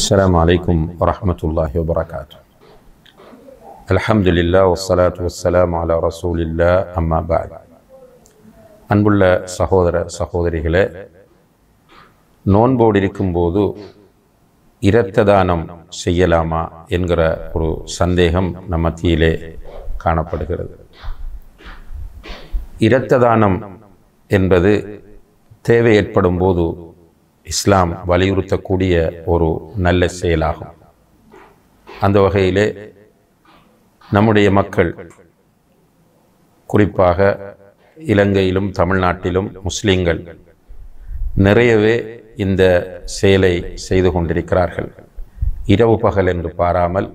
السلام عليكم ورحمة الله وبركاته الحمد لله والصلاة والسلام على رسول الله أما بعد அன்புள்ள சகோதர சகோதரிகளே நோன்போடு இருக்கும்போது இரத்த தானம் செய்யலாமா என்கிற ஒரு சந்தேகம் நம் மத்தியிலே காணப்படுகிறது இரத்த தானம் என்பது தேவை ஏற்படும் போது இஸ்லாம் வலியுறுத்தக்கூடிய ஒரு நல்ல செயலாகும் அந்த வகையிலே நம்முடைய மக்கள் குறிப்பாக இலங்கையிலும் தமிழ்நாட்டிலும் முஸ்லீம்கள் நிறையவே இந்த செயலை செய்து கொண்டிருக்கிறார்கள் இரவு பகல் என்று பாராமல்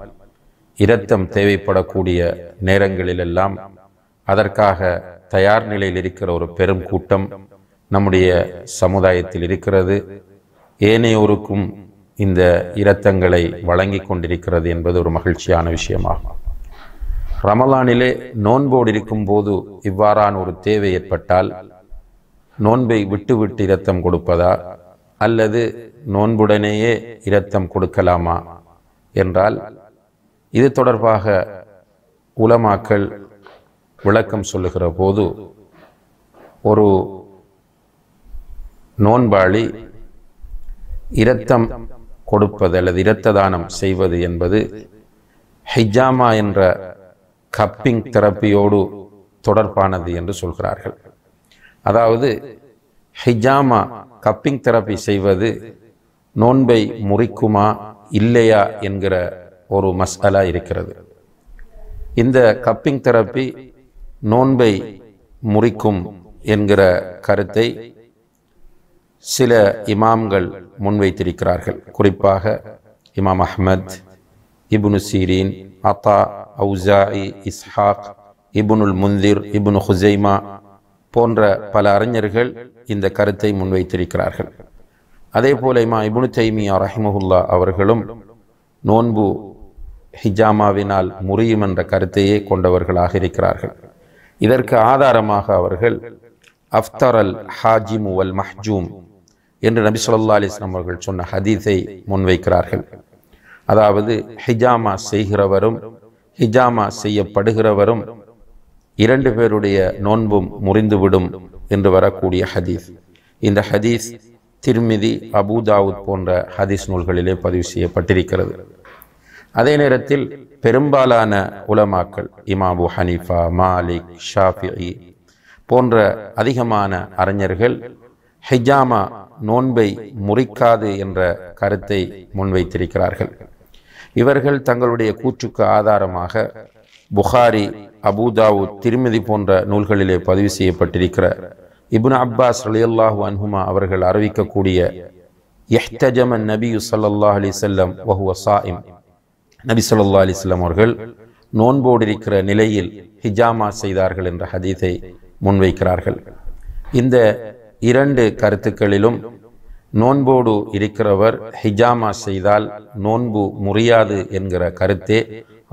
இரத்தம் தேவைப்படக்கூடிய நேரங்களிலெல்லாம் அதற்காக தயார் நிலையில் இருக்கிற ஒரு பெரும் கூட்டம் நம்முடைய சமுதாயத்தில் இருக்கிறது ஏனையோருக்கும் இந்த இரத்தங்களை வழங்கி கொண்டிருக்கிறது என்பது ஒரு மகிழ்ச்சியான விஷயமாகும் ரமலானிலே நோன்போடு இருக்கும்போது இவ்வாறான ஒரு தேவை ஏற்பட்டால் நோன்பை விட்டுவிட்டு இரத்தம் கொடுப்பதா அல்லது நோன்புடனேயே இரத்தம் கொடுக்கலாமா என்றால் இது தொடர்பாக உலமாக்கள் விளக்கம் சொல்லுகிற போது ஒரு நோன்பாளி இரத்தம் கொடுப்பது அல்லது இரத்த தானம் செய்வது என்பது ஹிஜாமா என்ற கப்பிங் தெரப்பியோடு தொடர்பானது என்று சொல்கிறார்கள் அதாவது ஹிஜாமா கப்பிங் தெரப்பி செய்வது நோன்பை முறிக்குமா இல்லையா என்கிற ஒரு மசாலா இருக்கிறது இந்த கப்பிங் தெரப்பி நோன்பை முறிக்கும் என்கிற கருத்தை சில இமாம்கள் முன்வைத்திருக்கிறார்கள் குறிப்பாக இமாம் அஹ்மத் இபுனு சீரீன் அத்தா அவுசாயி இஸ்ஹாக் இபுனுல் முந்திர் இபுனு ஹுசைமா போன்ற பல அறிஞர்கள் இந்த கருத்தை முன்வைத்திருக்கிறார்கள் அதே போல இமா இபுனு தைமியா ரஹ்மஹுல்லா அவர்களும் நோன்பு ஹிஜாமாவினால் முறியும் என்ற கருத்தையே கொண்டவர்களாக இருக்கிறார்கள் இதற்கு ஆதாரமாக அவர்கள் அஃப்தர் அல் ஹாஜிமு அல் மஹ்ஜூம் என்று நபி சொல்லா அலிஸ்லாம் அவர்கள் சொன்ன ஹதீஸை முன்வைக்கிறார்கள் அதாவது ஹிஜாமா செய்கிறவரும் ஹிஜாமா செய்யப்படுகிறவரும் இரண்டு பேருடைய நோன்பும் முறிந்துவிடும் என்று வரக்கூடிய ஹதீஸ் இந்த ஹதீஸ் திருமிதி அபுதாவுத் போன்ற ஹதீஸ் நூல்களிலே பதிவு செய்யப்பட்டிருக்கிறது அதே நேரத்தில் பெரும்பாலான உலமாக்கள் இமாபு ஹனீஃபா மாலிக் ஷாஃபி போன்ற அதிகமான அறிஞர்கள் ஹிஜாமா நோன்பை முறிக்காது என்ற கருத்தை முன்வைத்திருக்கிறார்கள் இவர்கள் தங்களுடைய கூற்றுக்கு ஆதாரமாக புகாரி அபுதாவு திருமதி போன்ற நூல்களிலே பதிவு செய்யப்பட்டிருக்கிற இபுன் அப்பாஸ் அலியல்லாஹு அன்ஹுமா அவர்கள் அறிவிக்கக்கூடிய எஹ்தஜமன் நபி சல்லாஹ் அலி செல்லம் வஹுவ சாயிம் நபி சொல்லா அலி செல்லம் அவர்கள் நோன்போடு இருக்கிற நிலையில் ஹிஜாமா செய்தார்கள் என்ற ஹதீத்தை முன்வைக்கிறார்கள் இந்த இரண்டு கருத்துக்களிலும் நோன்போடு இருக்கிறவர் ஹிஜாமா செய்தால் நோன்பு முறியாது என்கிற கருத்தே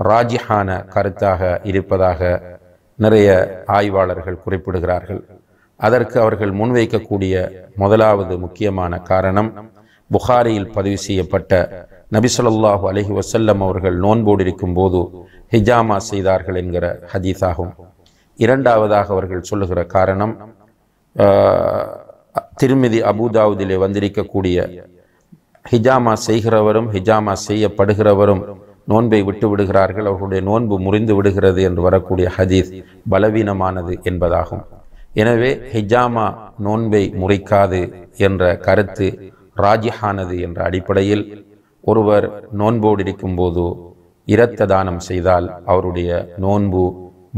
ராஜிஹான கருத்தாக இருப்பதாக நிறைய ஆய்வாளர்கள் குறிப்பிடுகிறார்கள் அதற்கு அவர்கள் முன்வைக்கக்கூடிய முதலாவது முக்கியமான காரணம் புகாரியில் பதிவு செய்யப்பட்ட நபிசல்லாஹு அலஹி வசல்லம் அவர்கள் நோன்போடு இருக்கும்போது ஹிஜாமா செய்தார்கள் என்கிற ஹதீஸாகும் இரண்டாவதாக அவர்கள் சொல்லுகிற காரணம் திருமிதி அபுதாவுதிலே வந்திருக்கக்கூடிய ஹிஜாமா செய்கிறவரும் ஹிஜாமா செய்யப்படுகிறவரும் நோன்பை விட்டு விடுகிறார்கள் அவர்களுடைய நோன்பு முறிந்து விடுகிறது என்று வரக்கூடிய ஹதீஸ் பலவீனமானது என்பதாகும் எனவே ஹிஜாமா நோன்பை முறிக்காது என்ற கருத்து ராஜிஹானது என்ற அடிப்படையில் ஒருவர் நோன்போடு போது இரத்த தானம் செய்தால் அவருடைய நோன்பு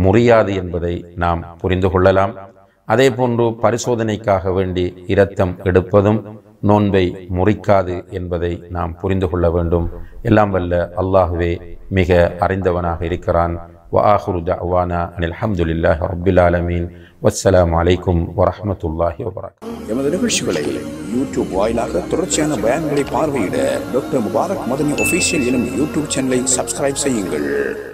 முறியாது என்பதை நாம் புரிந்து கொள்ளலாம் அதே போன்று பரிசோதனைக்காக வேண்டி இரத்தம் எடுப்பதும் நோன்பை முறிக்காது என்பதை நாம் புரிந்து கொள்ள வேண்டும் எல்லாம் வல்ல அல்லாஹுவே மிக அறிந்தவனாக இருக்கிறான் وآخر دعوانا أن الحمد لله رب العالمين والسلام عليكم ورحمة எமது நிகழ்ச்சிகளை யூடியூப் வாயிலாக தொடர்ச்சியான பயன்களை பார்வையிட டாக்டர் முபாரக் மதனி ஒஃபீஷியல் எனும் யூடியூப் சேனலை சப்ஸ்கிரைப் செய்யுங்கள்